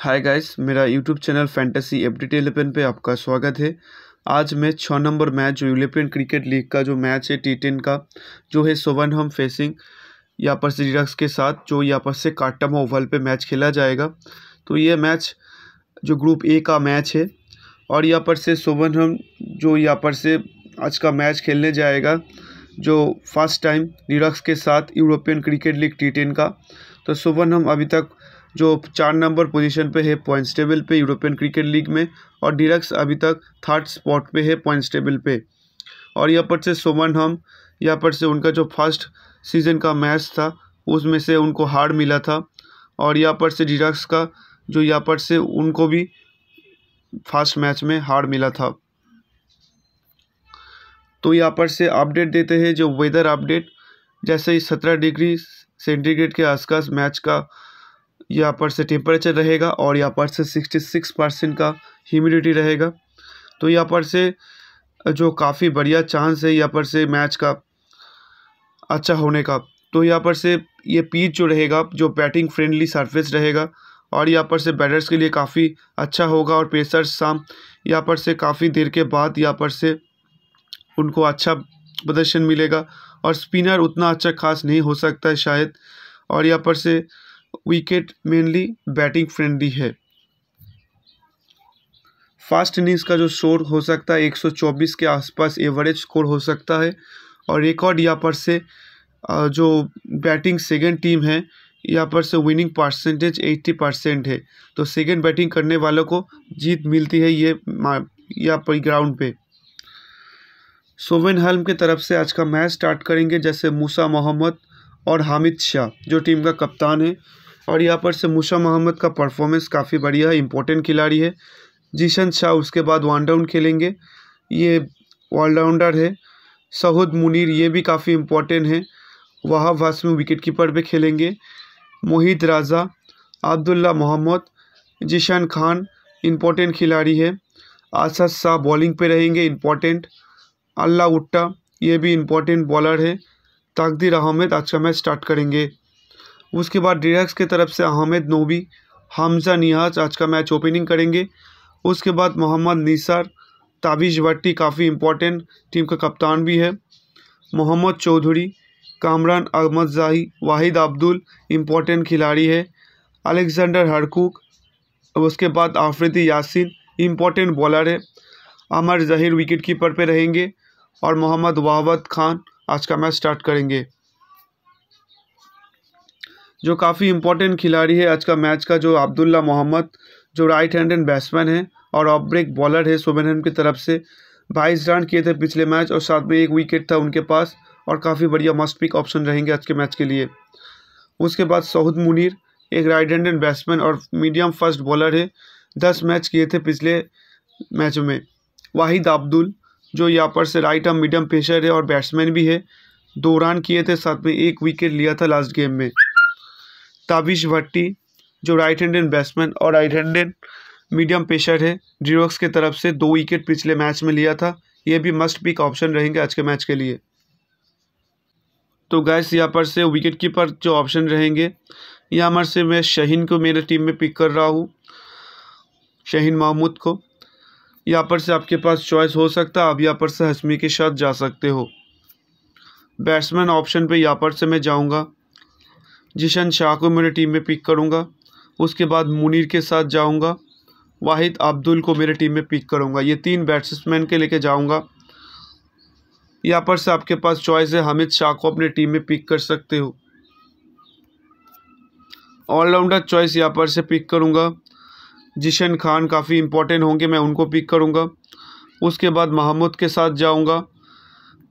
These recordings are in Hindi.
हाय गाइस मेरा YouTube channel fantasy F D eleven पर आपका स्वागत है आज मैं छः नंबर मैच जो यूरोपियन क्रिकेट लीग का जो मैच है टी टेन का जो है सोवन हम फेसिंग यहाँ पर से डिडक्स के साथ जो यहाँ पर से काटम ओवल पे मैच खेला जाएगा तो ये मैच जो ग्रुप ए का मैच है और यहाँ पर से सोवन हम जो यहाँ पर से आज का मैच खेलने जाएगा जो फर्स्ट टाइम डिडक्स के साथ European cricket league T ten का तो सोवन हम अभी तक जो चार नंबर पोजीशन पे है पॉइंट्स टेबल पे यूरोपियन क्रिकेट लीग में और डिरक्स अभी तक थर्ड स्पॉट पे है पॉइंट्स टेबल पे और यहाँ पर से सोमन हम यहाँ पर से उनका जो फर्स्ट सीजन का मैच था उसमें से उनको हार मिला था और यहाँ पर से डिरक्स का जो यहाँ पर से उनको भी फर्स्ट मैच में हार मिला था तो यहाँ पर से अपडेट देते हैं जो वेदर अपडेट जैसे ही सत्रह डिग्री सेंटीग्रेड के आसपास मैच का यहाँ पर से टेम्परेचर रहेगा और यहाँ पर से 66 परसेंट का ह्यूमिडिटी रहेगा तो यहाँ पर से जो काफ़ी बढ़िया चांस है यहाँ पर से मैच का अच्छा होने का तो यहाँ पर से ये पीच जो रहेगा जो बैटिंग फ्रेंडली सरफेस रहेगा और यहाँ पर से बैटर्स के लिए काफ़ी अच्छा होगा और पेसर्स शाम यहाँ पर से काफ़ी देर के बाद यहाँ पर से उनको अच्छा प्रदर्शन मिलेगा और स्पिनर उतना अच्छा खास नहीं हो सकता है शायद और यहाँ पर से विकेट मेनली बैटिंग फ्रेंडली है फास्ट इनिंग्स का जो शोर हो सकता है 124 के आसपास एवरेज स्कोर हो सकता है और रिकॉर्ड यहाँ पर से जो बैटिंग सेकेंड टीम है यहाँ पर से विनिंग परसेंटेज 80 परसेंट है तो सेकेंड बैटिंग करने वालों को जीत मिलती है ये यहाँ पर ग्राउंड पे सोवेन हल्म के तरफ से आज का मैच स्टार्ट करेंगे जैसे मूसा मोहम्मद और हामिद शाह जो टीम का कप्तान है और यहाँ पर से मुशा मोहम्मद का परफॉर्मेंस काफ़ी बढ़िया है इम्पोर्टेंट खिलाड़ी है जीशन शाह उसके बाद वन डाउन खेलेंगे ये ऑलराउंडर है सहुद मुनीर ये भी काफ़ी इम्पोर्टेंट है वहाँ वासम विकेट कीपर पर खेलेंगे मोहित राजा अब्दुल्ला मोहम्मद जिशान खान इम्पोर्टेंट खिलाड़ी है आसद शाह बॉलिंग पे रहेंगे इम्पोर्टेंट अल्लाह उट्टा ये भी इम्पोर्टेंट बॉलर है तकदीर अहमद आज का मैच स्टार्ट करेंगे उसके बाद डिरक्स की तरफ से अहमद नोबी हमजा नियाज आज का मैच ओपनिंग करेंगे उसके बाद मोहम्मद निसार ताबीज भट्टी काफ़ी इम्पोर्टेंट टीम का कप्तान भी है मोहम्मद चौधरी कामरान अहमद जाही वाहिद अब्दुल इम्पोर्टेंट खिलाड़ी है अलेक्जेंडर हरकूक उसके बाद आफ्रदी यासिन इम्पोर्टेंट बॉलर है अमर जहीर विकेट कीपर पर रहेंगे और मोहम्मद वाहवत खान आज का मैच स्टार्ट करेंगे जो काफ़ी इम्पोर्टेंट खिलाड़ी है आज का मैच का जो अब्दुल्ला मोहम्मद जो राइट हैंडेड बैट्समैन है और ऑफ ब्रेक बॉलर है सोबेनहम की तरफ से बाईस रन किए थे पिछले मैच और साथ में एक विकेट था उनके पास और काफ़ी बढ़िया मस्ट पिक ऑप्शन रहेंगे आज के मैच के लिए उसके बाद सऊद मुनीर एक राइट हैंडेड बैट्समैन और मीडियम फास्ट बॉलर है दस मैच किए थे पिछले मैच में वाहिद अब्दुल जो यहाँ पर से राइट आर्म मीडियम पेशर है और बैट्समैन भी है दो रन किए थे साथ में एक विकेट लिया था लास्ट गेम में ताबिश भट्टी जो राइट हैंडेड बैट्समैन और राइट हैंडेड मीडियम पेशर है ड्रीवक्स की तरफ से दो विकेट पिछले मैच में लिया था ये भी मस्ट पिक ऑप्शन रहेंगे आज के मैच के लिए तो गैस यहाँ पर से विकेट कीपर जो ऑप्शन रहेंगे यहाँ पर से मैं शहीन को मेरे टीम में पिक कर रहा हूँ शहीन महमूद को यहाँ पर से आपके पास चॉइस हो सकता है आप यहाँ पर से हसमी के साथ जा सकते हो बैट्समैन ऑप्शन पे यहाँ पर से मैं जाऊँगा जिशन शाह को मेरे टीम में पिक करूँगा उसके बाद मुनीर के साथ जाऊँगा वाहिद अब्दुल को मेरे टीम में पिक करूँगा ये तीन बैट्समैन के लेके जाऊँगा यहाँ पर से आपके पास चॉइस है हमिद शाह को अपने टीम में पिक कर सकते हो ऑलराउंडर चॉइस यहाँ पर से पिक करूँगा जिशन खान काफ़ी इंपॉर्टेंट होंगे मैं उनको पिक करूँगा उसके बाद महमूद के साथ जाऊँगा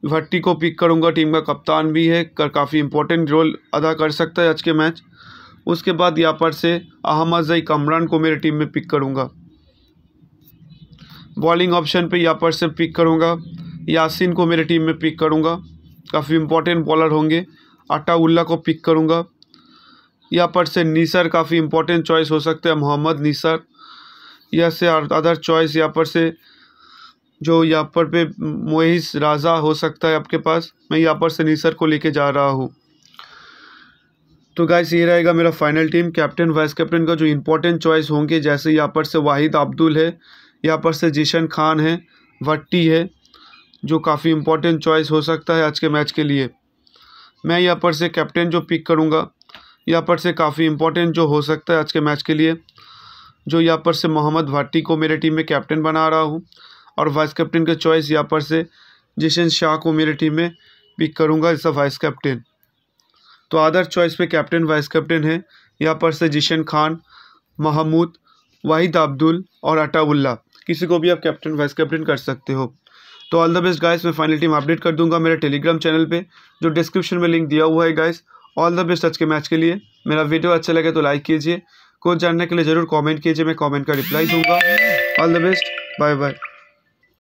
भट्टी को पिक करूँगा टीम का कप्तान भी है कर काफ़ी इम्पोर्टेंट रोल अदा कर सकता है आज के मैच उसके बाद यहाँ पर से अहमद जई कमरान को मेरी टीम में पिक करूँगा बॉलिंग ऑप्शन पे यहाँ पर से पिक करूँगा यासिन को मेरी टीम में पिक करूँगा काफ़ी इंपॉर्टेंट बॉलर होंगे अटाउल्ला को पिक करूँगा यहाँ पर से निसर काफ़ी इम्पोर्टेंट चॉइस हो सकते हैं मोहम्मद निसर या से अदर चॉइस यहाँ पर से जो यहाँ पर पे मोहिस राजा हो सकता है आपके पास मैं यहाँ पर से निसर को लेके जा रहा हूँ तो गाइस ये रहेगा मेरा final team captain vice captain का जो इम्पोर्टेंट चॉइस होंगे जैसे यहाँ पर से वाहिद अब्दुल है यहाँ पर से जीशन खान है भट्टी है जो काफ़ी इम्पोर्टेंट चॉइस हो सकता है आज के मैच के लिए मैं यहाँ पर से कैप्टन जो पिक करूँगा यहाँ पर से काफ़ी इम्पोर्टेंट जो हो सकता है आज के मैच के लिए जो यहाँ पर से मोहम्मद भाटी को मेरे टीम में कैप्टन बना रहा हूँ और वाइस कैप्टन का चॉइस यहाँ पर से जिशन शाह को मेरे टीम में पिक करूँगा एज अ वाइस कैप्टन तो आदर चॉइस पे कैप्टन वाइस कैप्टन है यहाँ पर से जिशन खान महमूद वाहिद अब्दुल और अटाउल्ला किसी को भी आप कैप्टन वाइस कैप्टन कर सकते हो तो ऑल द बेस्ट गाइस मैं फाइनल टीम अपडेट कर दूंगा मेरे टेलीग्राम चैनल पे जो डिस्क्रिप्शन में लिंक दिया हुआ है गाइस ऑल द बेस्ट आज के मैच के लिए मेरा वीडियो अच्छा लगे तो लाइक कीजिए को जानने के लिए ज़रूर कमेंट कीजिए मैं कमेंट का रिप्लाई दूंगा all the best bye bye